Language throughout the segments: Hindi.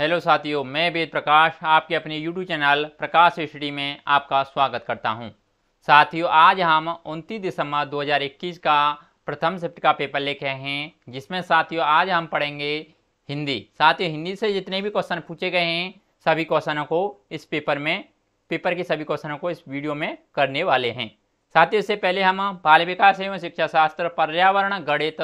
हेलो साथियों मैं वेद प्रकाश आपके अपने यूट्यूब चैनल प्रकाश स्टडी में आपका स्वागत करता हूं साथियों आज हम 29 दिसंबर 2021 का प्रथम शिफ्ट का पेपर लेके आए हैं जिसमें साथियों आज हम पढ़ेंगे हिंदी साथियों हिंदी से जितने भी क्वेश्चन पूछे गए हैं सभी क्वेश्चनों को इस पेपर में पेपर के सभी क्वेश्चनों को इस वीडियो में करने वाले हैं साथियों इससे पहले हम बाल विकास एवं शिक्षा शास्त्र पर्यावरण गणित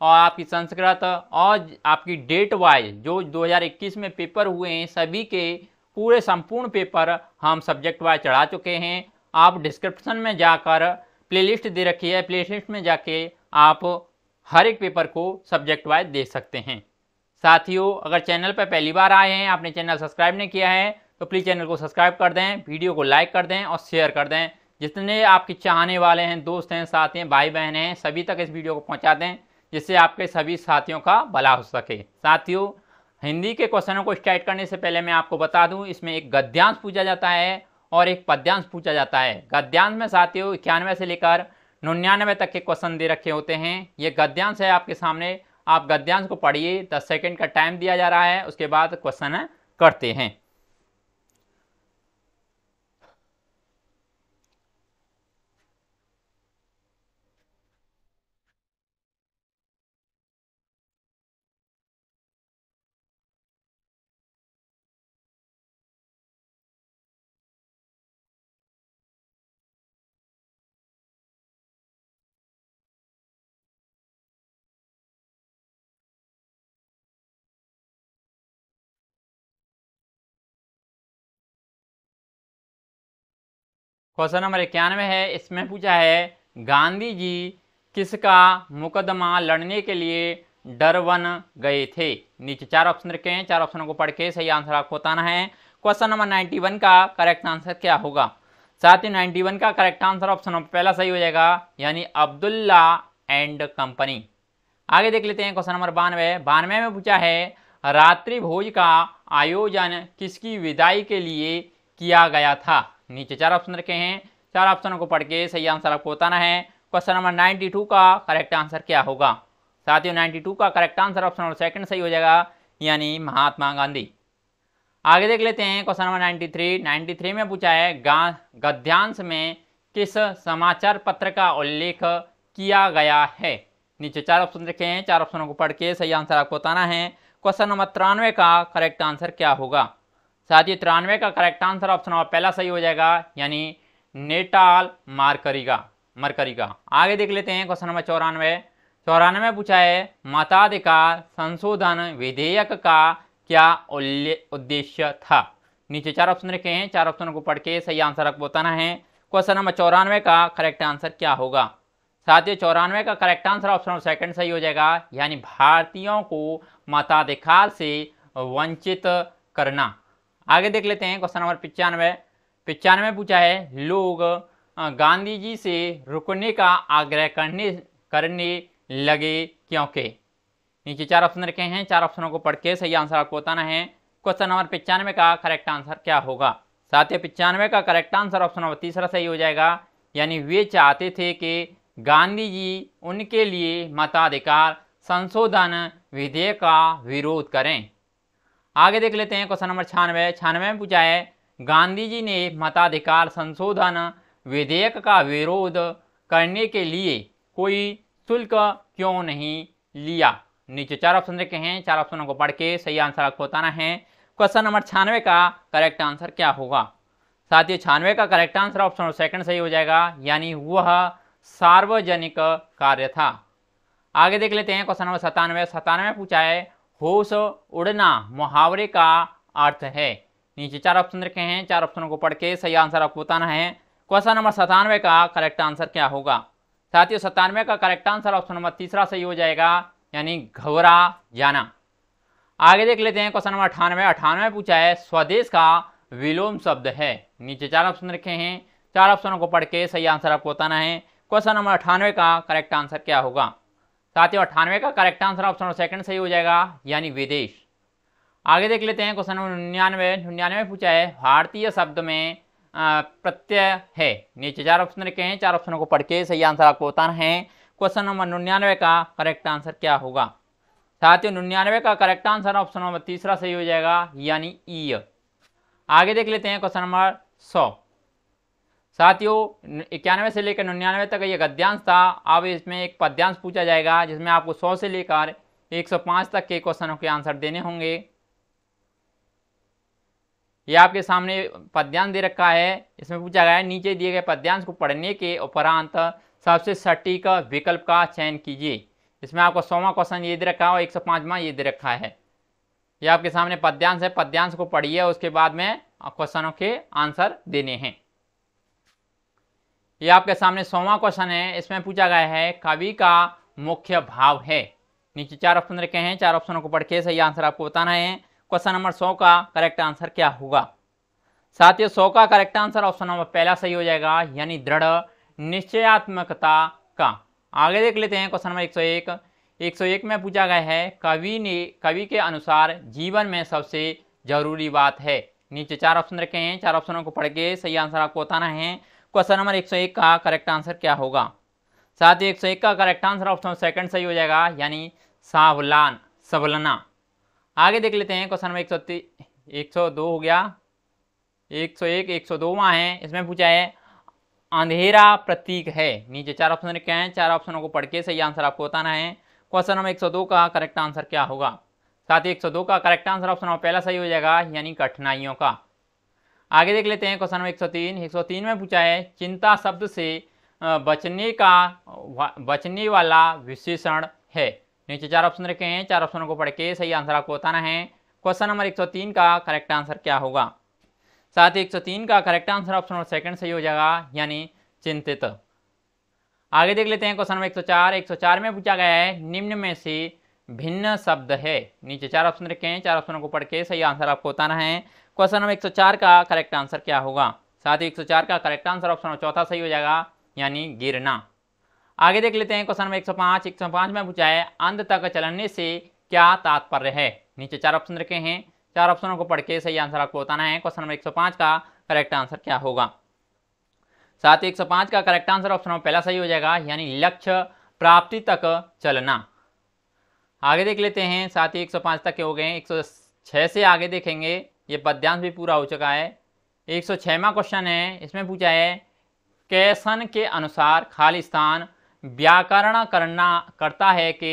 और आपकी संस्कृत और आपकी डेट वाइज जो 2021 में पेपर हुए हैं सभी के पूरे संपूर्ण पेपर हम सब्जेक्ट वाइज चढ़ा चुके हैं आप डिस्क्रिप्शन में जाकर प्लेलिस्ट दे रखी है प्लेलिस्ट में जाके आप हर एक पेपर को सब्जेक्ट वाइज देख सकते हैं साथियों अगर चैनल पर पहली बार आए हैं आपने चैनल सब्सक्राइब नहीं किया है तो प्लीज़ चैनल को सब्सक्राइब कर दें वीडियो को लाइक कर दें और शेयर कर दें जितने आपके चाहने वाले हैं दोस्त हैं साथी हैं भाई बहन हैं सभी तक इस वीडियो को पहुंचा दें जिससे आपके सभी साथियों का भला हो सके साथियों हिंदी के क्वेश्चनों को स्टार्ट करने से पहले मैं आपको बता दूं इसमें एक गद्यांश पूछा जाता है और एक पद्यांश पूछा जाता है गद्यांश में साथियों इक्यानवे से लेकर निन्यानवे तक के क्वेश्चन दे रखे होते हैं ये गद्यांश है आपके सामने आप गद्यांश को पढ़िए दस सेकेंड का टाइम दिया जा रहा है उसके बाद क्वेश्चन करते हैं क्वेश्चन नंबर इक्यानवे है इसमें पूछा है गांधी जी किसका मुकदमा लड़ने के लिए डरवन गए थे नीचे चार ऑप्शन रखे हैं चार ऑप्शनों को पढ़ के सही आंसर आपको बताना है क्वेश्चन नंबर वन का करेक्ट आंसर क्या होगा साथ ही वन का करेक्ट आंसर ऑप्शन नंबर पहला सही हो जाएगा यानी अब्दुल्ला एंड कंपनी आगे देख लेते हैं क्वेश्चन नंबर बानवे बानवे में पूछा है रात्रि भोज का आयोजन किसकी विदाई के लिए किया गया था नीचे चार ऑप्शन रखे हैं चार ऑप्शनों को पढ़ के सही आंसर आपको बताना है क्वेश्चन नंबर टू का करेक्ट आंसर क्या होगा साथियों टू का correct answer option number second सही हो जाएगा यानी महात्मा गांधी आगे देख लेते हैं क्वेश्चन नंबर 93 93 में पूछा है गद्यांश में किस समाचार पत्र का उल्लेख किया गया है नीचे चार ऑप्शन रखे हैं चार ऑप्शनों को पढ़ के सही आंसर आपको बताना है क्वेश्चन नंबर तिरानवे का करेक्ट आंसर क्या होगा साथ ही तिरानवे का करेक्ट आंसर ऑप्शन नंबर पहला सही हो जाएगा यानी नेटाल मारकरीगा मरकरीगा आगे देख लेते हैं क्वेश्चन नंबर चौरानवे चौरानवे पूछा है मताधिकार संशोधन विधेयक का क्या उद्देश्य था नीचे चार ऑप्शन रखे हैं चार ऑप्शनों को पढ़ के सही आंसर आपको बताना है क्वेश्चन नंबर चौरानवे का करेक्ट आंसर क्या होगा साथ ही चौरानवे का करेक्ट आंसर ऑप्शन सेकंड सही हो जाएगा यानी भारतीयों को मताधिकार से वंचित करना आगे देख लेते हैं क्वेश्चन नंबर पिचानवे पिचानवे पूछा है लोग गांधी जी से रुकने का आग्रह करने करने लगे क्योंकि नीचे चार ऑप्शन रखे हैं चार ऑप्शनों को पढ़ के सही आंसर आपको बताना है क्वेश्चन नंबर पिचानवे का करेक्ट आंसर क्या होगा साथ ही पिचानवे का करेक्ट आंसर ऑप्शन नंबर तीसरा सही हो जाएगा यानी वे चाहते थे कि गांधी जी उनके लिए मताधिकार संशोधन विधेयक का विरोध करें आगे देख लेते हैं क्वेश्चन नंबर छियानवे छियानवे में पूछा है गांधी जी ने मताधिकार संशोधन विधेयक का विरोध करने के लिए कोई शुल्क क्यों नहीं लिया नीचे चार ऑप्शन देखे हैं चार ऑप्शनों को पढ़ के सही आंसर आपको बताना है क्वेश्चन नंबर छियानवे का करेक्ट आंसर क्या होगा साथ ही छियानवे का करेक्ट आंसर ऑप्शन और सेकंड सही हो जाएगा यानी वह सार्वजनिक कार्य था आगे देख लेते हैं क्वेश्चन नंबर सतानवे सतानवे पूछा है होश उड़ना मुहावरे का अर्थ है नीचे चार ऑप्शन रखे हैं चार ऑप्शनों को पढ़ के सही आंसर आपको बताना है क्वेश्चन नंबर सतानवे का करेक्ट आंसर क्या होगा साथियों सतानवे का करेक्ट आंसर ऑप्शन नंबर तीसरा सही हो जाएगा यानी घबरा जाना आगे देख लेते हैं क्वेश्चन नंबर अठानवे अठानवे पूछा है स्वदेश का विलोम शब्द है नीचे चार ऑप्शन रखे हैं चार ऑप्शनों को पढ़ के सही आंसर आपको बताना है क्वेश्चन नंबर अठानवे का करेक्ट आंसर क्या होगा साथियों अट्ठानवे का correct answer option number second सही हो जाएगा यानी विदेश आगे देख लेते हैं क्वेश्चन नंबर निन्यानवे निन्यानवे पूछा है भारतीय शब्द में प्रत्यय है नीचे चार ऑप्शन रखे हैं चार ऑप्शनों को पढ़ के सही आंसर आपको बताना है क्वेश्चन नंबर निन्यानवे का करेक्ट आंसर क्या होगा साथियों निन्यानवे का करेक्ट आंसर ऑप्शन नंबर तीसरा सही हो जाएगा यानी ई आगे देख लेते हैं क्वेश्चन नंबर सौ साथियों इक्यानवे से लेकर निन्यानवे तक ये गद्यांश था अब इसमें एक पद्यांश पूछा जाएगा जिसमें आपको सौ से लेकर 105 तक के क्वेश्चनों के आंसर देने होंगे ये आपके सामने पद्यांश दे रखा है इसमें पूछा गया है नीचे दिए गए पद्यांश को पढ़ने के उपरांत सबसे सटीक विकल्प का चयन कीजिए इसमें आपको सौवा क्वेश्चन ये दे रखा है और एक सौ पाँचवा ये दे रखा है ये आपके सामने पद्यांश है पद्यांश को पढ़िए उसके बाद में क्वेश्चनों के आंसर देने हैं ये आपके सामने सोवा क्वेश्चन है इसमें पूछा गया है कवि का मुख्य भाव है नीचे चार ऑप्शन रखे हैं चार ऑप्शनों को पढ़ के सही आंसर आपको बताना है क्वेश्चन नंबर सौ का करेक्ट आंसर क्या होगा साथ ही सौ का करेक्ट आंसर ऑप्शन नंबर पहला सही हो जाएगा यानी दृढ़ निश्चयात्मकता का आगे देख लेते हैं क्वेश्चन नंबर एक सौ एक सौ एक में पूछा गया है कवि ने कवि के अनुसार जीवन में सबसे जरूरी बात है नीचे चार ऑप्शन रखे हैं चार ऑप्शनों को पढ़ के सही आंसर आपको बताना है क्वेश्चन नंबर एक सौ एक का करेक्ट आंसर क्या होगा साथ ही एक सौ एक का करेक्ट आंसर ऑप्शन सेकंड सही हो जाएगा यानी सावलान सबलना आगे देख लेते हैं क्वेश्चन नंबर एक सौ एक सौ दो हो गया एक सौ एक एक सौ दो वहाँ है इसमें पूछा है अंधेरा प्रतीक है नीचे चार ऑप्शन क्या हैं चार ऑप्शनों को पढ़ के सही आंसर आपको बताना है क्वेश्चन नंबर एक सौ दो का करेक्ट आंसर क्या होगा साथ ही एक सौ दो का करेक्ट आंसर ऑप्शन पहला सही हो जाएगा यानी कठिनाइयों का आगे देख लेते हैं क्वेश्चन नंबर एक सौ तीन एक सौ तीन में पूछा है चिंता शब्द से बचने का बचने वाला विशेषण है नीचे चार ऑप्शन रखे हैं चार ऑप्शनों को पढ़ के सही आंसर आपको बताना है क्वेश्चन नंबर 103 का करेक्ट आंसर क्या होगा साथ ही तीन का correct answer option number second सही हो जाएगा यानी चिंतित आगे देख लेते हैं क्वेश्चन नंबर 104 104 में पूछा गया है निम्न में से भिन्न शब्द है नीचे चार ऑप्शन रखे हैं चार ऑप्शनों को पढ़ के सही आंसर आपको बताना है क्वेश्चन नंबर 104 का करेक्ट आंसर क्या होगा साथ ही 104 का करेक्ट आंसर ऑप्शन चौथा सही हो जाएगा यानी गिरना आगे देख लेते हैं क्वेश्चन नंबर 105 105 में पूछा है अंत तक चलने से क्या तात्पर्य है नीचे चार ऑप्शन रखे हैं चार ऑप्शनों को पढ़ के सही आंसर आपको बताना है क्वेश्चन नंबर 105 का करेक्ट आंसर क्या होगा साथ ही 105 का करेक्ट आंसर ऑप्शन नंबर पहला सही हो जाएगा यानी लक्ष्य प्राप्ति तक चलना आगे देख लेते हैं साथ ही 105 तक के हो गए 106 से आगे देखेंगे ये पद्यांश भी पूरा हो चुका है एक सौ छमा क्वेश्चन है इसमें पूछा है कैसन के अनुसार खालिस्तान व्याकरण करना करता है कि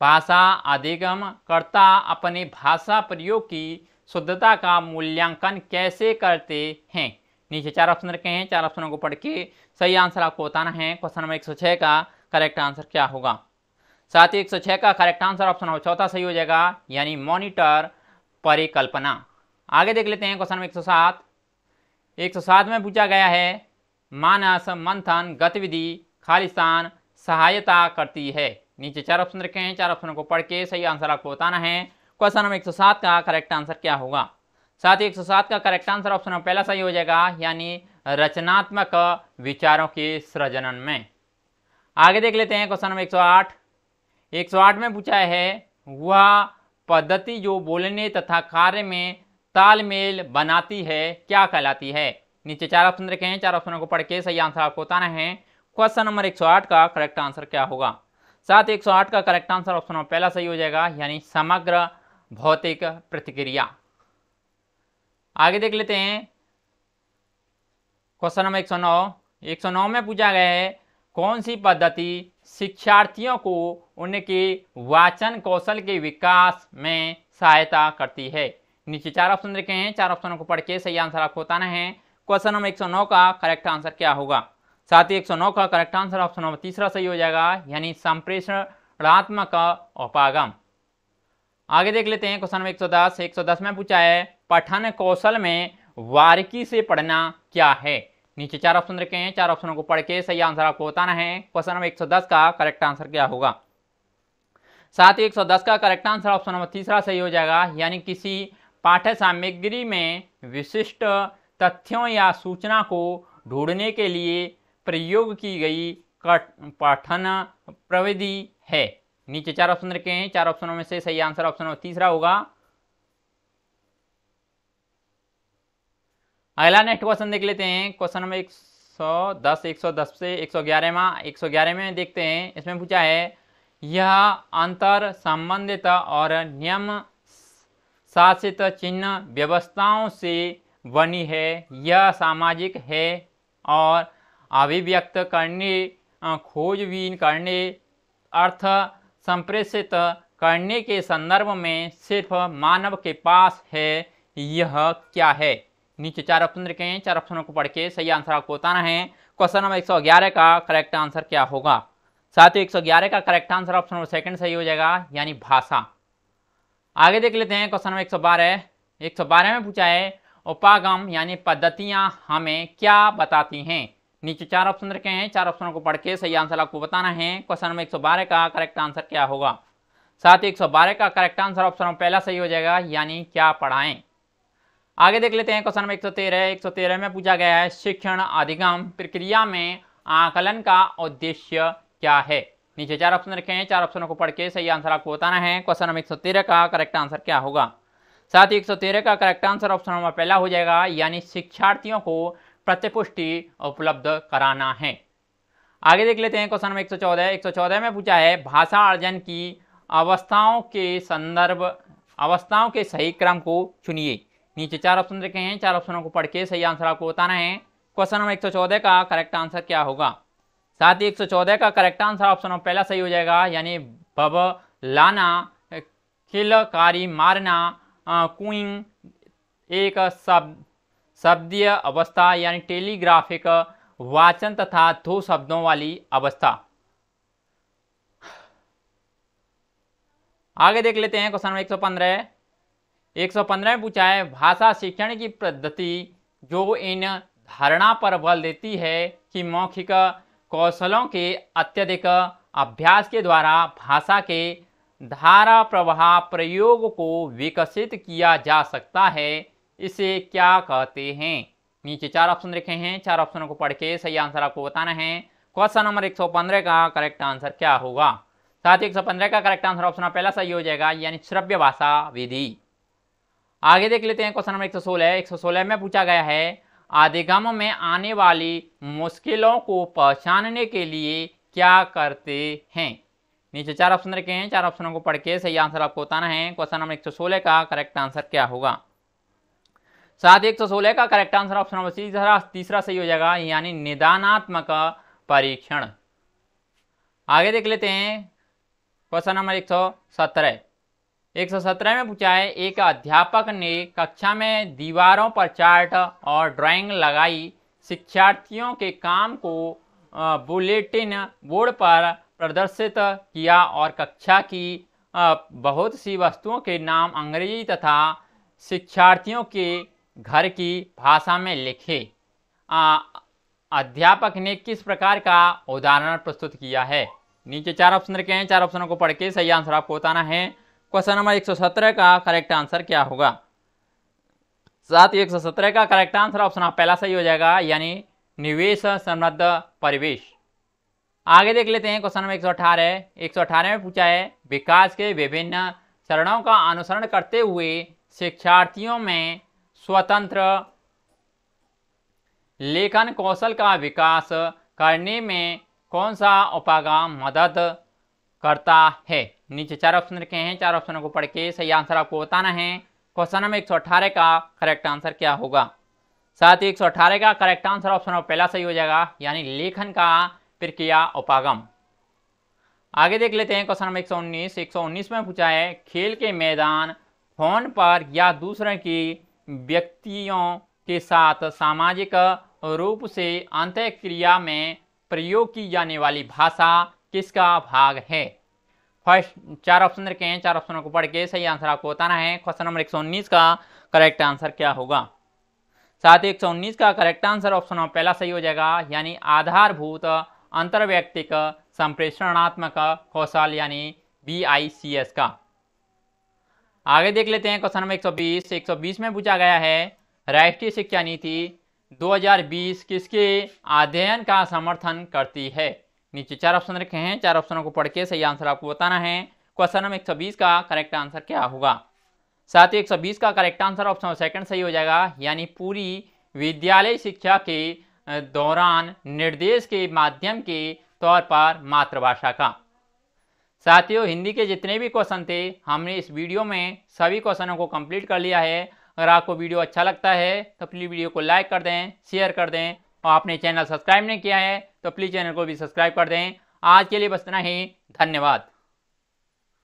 भाषा अधिगम करता अपने भाषा प्रयोग की शुद्धता का मूल्यांकन कैसे करते हैं नीचे चार ऑप्शन रखे हैं चार ऑप्शनों को पढ़ के सही आंसर आपको बताना है क्वेश्चन नंबर एक सौ का करेक्ट आंसर क्या होगा साथ ही एक सौ का करेक्ट आंसर ऑप्शन नंबर चौथा सही हो जाएगा यानी मॉनिटर परिकल्पना आगे देख लेते हैं क्वेश्चन एक सौ सात एक सौ सात में पूछा गया है मानस मंथन गतिविधि खालिस्तान सहायता करती है नीचे चार ऑप्शन रखे हैं चार ऑप्शनों को पढ़ के सही आंसर आपको बताना है क्वेश्चन नंबर एक सौ सात का करेक्ट आंसर क्या होगा साथ ही एक सौ सात का करेक्ट आंसर ऑप्शन नंबर पहला सही हो जाएगा यानी रचनात्मक विचारों के सृजनन में आगे देख लेते हैं क्वेश्चन नंबर एक सौ आठ में पूछा है वह पद्धति जो बोलने तथा कार्य में तालमेल बनाती है क्या कहलाती है नीचे चार ऑप्शन रखे हैं चार ऑप्शनों को पढ़ के सही आंसर आपको बताना है क्वेश्चन नंबर 108 का करेक्ट आंसर क्या होगा साथ 108 का करेक्ट आंसर ऑप्शन नंबर पहला सही हो जाएगा यानी समग्र भौतिक प्रतिक्रिया आगे देख लेते हैं क्वेश्चन नंबर 109 109 में पूछा गया है कौन सी पद्धति शिक्षार्थियों को उनके वाचन कौशल के विकास में सहायता करती है नीचे चार ऑप्शन देखे हैं चार ऑप्शनों को पढ़ के सही आंसर आपको बताना है क्वेश्चन नंबर 109 का करेक्ट आंसर क्या होगा साथ ही 109 का करेक्ट आंसर ऑप्शन नंबर तीसरा सही हो जाएगा यानी संप्रेषणात्मक उपागम आगे देख लेते हैं क्वेश्चन नंबर 110 110 में पूछा है पठन कौशल में वारिकी से पढ़ना क्या है नीचे चार ऑप्शन रखे हैं चार ऑप्शनों को पढ़ के सही आंसर आपको बताना है क्वेश्चन नंबर 110 का करेक्ट आंसर क्या होगा साथ ही 110 का करेक्ट आंसर ऑप्शन नंबर तीसरा सही हो जाएगा यानी किसी पाठ्य सामग्री में विशिष्ट तथ्यों या सूचना को ढूंढने के लिए प्रयोग की गई पाठन प्रविधि है नीचे चार ऑप्शन रखे हैं चार ऑप्शनों में से सही आंसर ऑप्शन नंबर तीसरा होगा अगला नेक्स्ट क्वेश्चन देख लेते हैं क्वेश्चन नंबर एक सौ दस एक सौ दस से एक सौ ग्यारह में एक सौ ग्यारह में देखते हैं इसमें पूछा है यह अंतर संबंधित और नियम शासित चिन्ह व्यवस्थाओं से बनी है यह सामाजिक है और अभिव्यक्त करने खोजबीन करने अर्थ संप्रेषित करने के संदर्भ में सिर्फ मानव के पास है यह क्या है नीचे चार ऑप्शन रखे हैं चार ऑप्शनों को पढ़ के सही आंसर आपको बताना है क्वेश्चन नंबर एक का करेक्ट आंसर क्या होगा साथ ही एक का correct answer option number second सही हो जाएगा यानी भाषा आगे देख लेते हैं क्वेश्चन नंबर एक सौ में पूछा है उपागम यानी पद्धतियां हमें क्या बताती हैं नीचे चार ऑप्शन रखे हैं चार ऑप्शनों को पढ़ के सही आंसर आपको बताना है क्वेश्चन नंबर एक का करेक्ट आंसर क्या होगा साथ ही एक का करेक्ट आंसर ऑप्शन पहला सही हो जाएगा यानी क्या पढ़ाएं आगे देख लेते हैं क्वेश्चन नंबर एक सौ तेरह एक सौ तेरह में पूछा गया है शिक्षण अधिगम प्रक्रिया में आकलन का उद्देश्य क्या है नीचे चार ऑप्शन रखे हैं चार ऑप्शनों को पढ़ के सही आंसर आपको बताना है क्वेश्चन नंबर एक सौ तेरह का करेक्ट आंसर क्या होगा साथ ही एक सौ तेरह का करेक्ट आंसर ऑप्शन नंबर पहला हो जाएगा यानी शिक्षार्थियों को प्रतिपुष्टि उपलब्ध कराना है आगे देख लेते हैं क्वेश्चन नंबर एक सौ चौदह एक सौ चौदह में पूछा है भाषा अर्जन की अवस्थाओं के संदर्भ अवस्थाओं के सही क्रम को चुनिए नीचे चार ऑप्शन रखे हैं चार ऑप्शनों को पढ़ के सही आंसर आपको बताना है क्वेश्चन नंबर 114 का करेक्ट आंसर क्या होगा साथ ही 114 का करेक्ट आंसर ऑप्शन नंबर पहला सही हो जाएगा यानी बब लाना किलकारी मारना कुइंग एक शब्द शब्दीय अवस्था यानी टेलीग्राफिक वाचन तथा दो शब्दों वाली अवस्था आगे देख लेते हैं क्वेश्चन नंबर 115 एक सौ पंद्रह पूछा है भाषा शिक्षण की पद्धति जो इन धारणा पर बल देती है कि मौखिक कौशलों के अत्यधिक अभ्यास के द्वारा भाषा के धारा प्रवाह प्रयोग को विकसित किया जा सकता है इसे क्या कहते हैं नीचे चार ऑप्शन लिखे हैं चार ऑप्शनों को पढ़ के सही आंसर आपको बताना है क्वेश्चन नंबर 115 का करेक्ट आंसर क्या होगा साथ ही 115 का करेक्ट आंसर ऑप्शन पहला सही हो जाएगा यानी श्रव्य भाषा विधि आगे देख लेते हैं क्वेश्चन नंबर एक सौ सोलह एक सौ सोलह में पूछा गया है अधिगम में आने वाली मुश्किलों को पहचानने के लिए क्या करते हैं नीचे चार ऑप्शन रखे हैं चार ऑप्शनों को पढ़ के सही आंसर आपको बताना है क्वेश्चन नंबर एक सौ सोलह का करेक्ट आंसर क्या होगा साथ ही सोलह का करेक्ट आंसर ऑप्शन नंबर तीसरा तीसरा सही हो जाएगा यानी निदानात्मक परीक्षण आगे देख लेते हैं क्वेश्चन नंबर एक सौ सत्रह सत्रह में पूछा है एक अध्यापक ने कक्षा में दीवारों पर चार्ट और ड्राइंग लगाई शिक्षार्थियों के काम को बुलेटिन बोर्ड पर प्रदर्शित किया और कक्षा की बहुत सी वस्तुओं के नाम अंग्रेजी तथा शिक्षार्थियों के घर की भाषा में लिखे अध्यापक ने किस प्रकार का उदाहरण प्रस्तुत किया है नीचे चार ऑप्शन रखे हैं चार ऑप्शनों को पढ़ के सही आंसर आपको बताना है क्वेश्चन नंबर 117 का करेक्ट आंसर क्या होगा साथ ही एक का करेक्ट आंसर ऑप्शन पहला सही हो जाएगा यानी निवेश समृद्ध परिवेश आगे देख लेते हैं क्वेश्चन नंबर एक सौ अठारह एक सौ अठारह में पूछा है विकास के विभिन्न चरणों का अनुसरण करते हुए शिक्षार्थियों में स्वतंत्र लेखन कौशल का विकास करने में कौन सा उपागम मदद करता है नीचे चार ऑप्शन रखे हैं चार ऑप्शनों को पढ़ के सही आंसर आपको बताना है क्वेश्चन नंबर एक का करेक्ट आंसर क्या होगा साथ ही एक का करेक्ट आंसर ऑप्शन पहला सही हो जाएगा यानी लेखन का प्रक्रिया उपागम आगे देख लेते हैं क्वेश्चन नंबर 119 119 में पूछा है खेल के मैदान फोन पर या दूसरे की व्यक्तियों के साथ सामाजिक रूप से अंत्यक्रिया में प्रयोग की जाने वाली भाषा किसका भाग है फर्स्ट चार ऑप्शन रखे हैं चार ऑप्शनों को पढ़ के सही आंसर आपको बताना है क्वेश्चन नंबर एक का करेक्ट आंसर क्या होगा साथ ही एक का करेक्ट आंसर ऑप्शन नंबर पहला सही हो जाएगा यानी आधारभूत अंतर्व्यक्तिक संप्रेषणात्मक कौशल यानी बी का आगे देख लेते हैं क्वेश्चन नंबर 120 120 में पूछा गया है राष्ट्रीय शिक्षा नीति 2020 किसके अध्ययन का समर्थन करती है नीचे चार ऑप्शन रखे हैं चार ऑप्शनों को पढ़ के सही आंसर आपको बताना है क्वेश्चन नंबर एक का करेक्ट आंसर क्या होगा साथ ही एक का करेक्ट आंसर ऑप्शन सेकंड सही हो जाएगा यानी पूरी विद्यालय शिक्षा के दौरान निर्देश के माध्यम के तौर पर मातृभाषा का साथियों हिंदी के जितने भी क्वेश्चन थे हमने इस वीडियो में सभी क्वेश्चनों को कंप्लीट कर लिया है अगर आपको वीडियो अच्छा लगता है तो प्लीज़ वीडियो को लाइक कर दें शेयर कर दें और आपने चैनल सब्सक्राइब नहीं किया है तो प्लीज़ चैनल को भी सब्सक्राइब कर दें आज के लिए बस इतना ही धन्यवाद